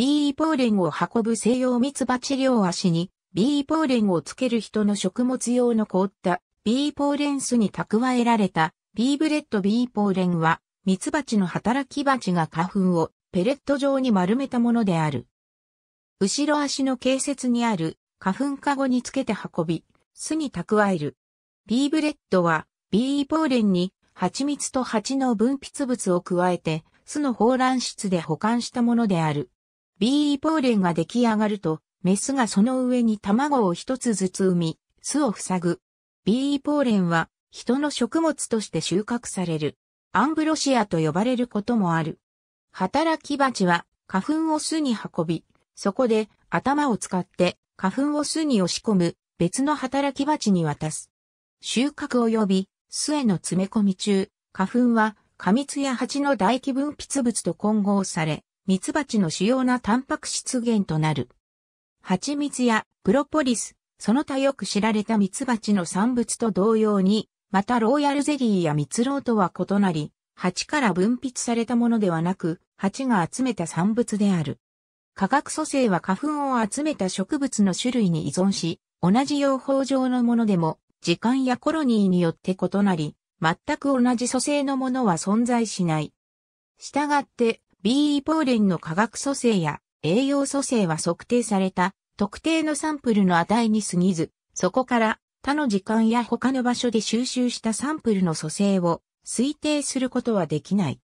ビーポーレンを運ぶ西洋蜜蜂両足に、ビーポーレンをつける人の食物用の凍った、ビーポーレンスに蓄えられた、ビーブレッドビーポーレンは、蜜蜂の働き蜂が花粉をペレット状に丸めたものである。後ろ足の形節にある花粉かごにつけて運び、巣に蓄える。ビーブレッドは、ビーポーレンに蜂蜜と蜂の分泌物を加えて、巣の放卵室で保管したものである。B ポーレンが出来上がると、メスがその上に卵を一つずつ産み、巣を塞ぐ。B ポーレンは、人の食物として収穫される。アンブロシアと呼ばれることもある。働き蜂は、花粉を巣に運び、そこで頭を使って花粉を巣に押し込む別の働き蜂に渡す。収穫及び巣への詰め込み中、花粉は過密や蜂の唾液分泌物と混合され、蜜蜂の主要なタンパク質源となる。蜂蜜やプロポリス、その他よく知られた蜜蜂の産物と同様に、またローヤルゼリーや蜜蝋とは異なり、蜂から分泌されたものではなく、蜂が集めた産物である。化学組成は花粉を集めた植物の種類に依存し、同じ養蜂場のものでも、時間やコロニーによって異なり、全く同じ組成のものは存在しない。したがって、BE ポーレンの化学組成や栄養組成は測定された特定のサンプルの値に過ぎず、そこから他の時間や他の場所で収集したサンプルの組成を推定することはできない。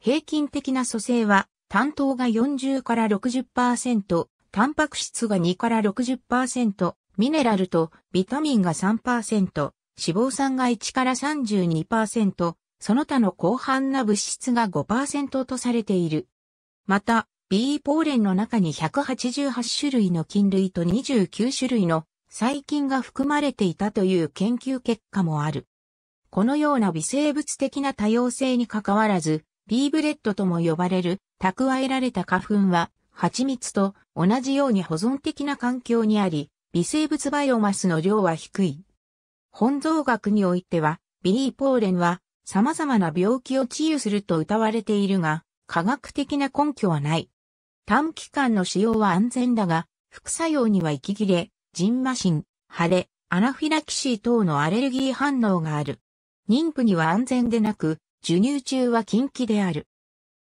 平均的な組成は担当が40から60%、タンパク質が2から60%、ミネラルとビタミンが3%、脂肪酸が1から32%、その他の広範な物質が5%とされている。また、B ポーレンの中に188種類の菌類と29種類の細菌が含まれていたという研究結果もある。このような微生物的な多様性に関わらず、ビーブレッドとも呼ばれる蓄えられた花粉は、蜂蜜と同じように保存的な環境にあり、微生物バイオマスの量は低い。本草学においては、ビーポーレンは様々な病気を治癒すると謳われているが、科学的な根拠はない。短期間の使用は安全だが、副作用には息切れ、ジンマシン、腫れ、アナフィラキシー等のアレルギー反応がある。妊婦には安全でなく、授乳中は禁忌である。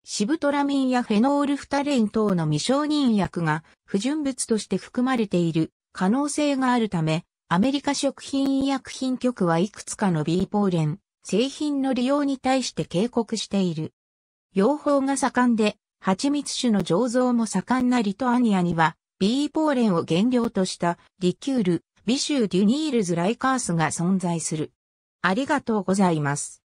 シブトラミンやフェノールフタレイン等の未承認薬が不純物として含まれている可能性があるため、アメリカ食品医薬品局はいくつかの B ポーレン、製品の利用に対して警告している。養蜂が盛んで、蜂蜜種の醸造も盛んなリトアニアには、ビーポーレンを原料としたリキュール、ビシュー・デュニールズ・ライカースが存在する。ありがとうございます。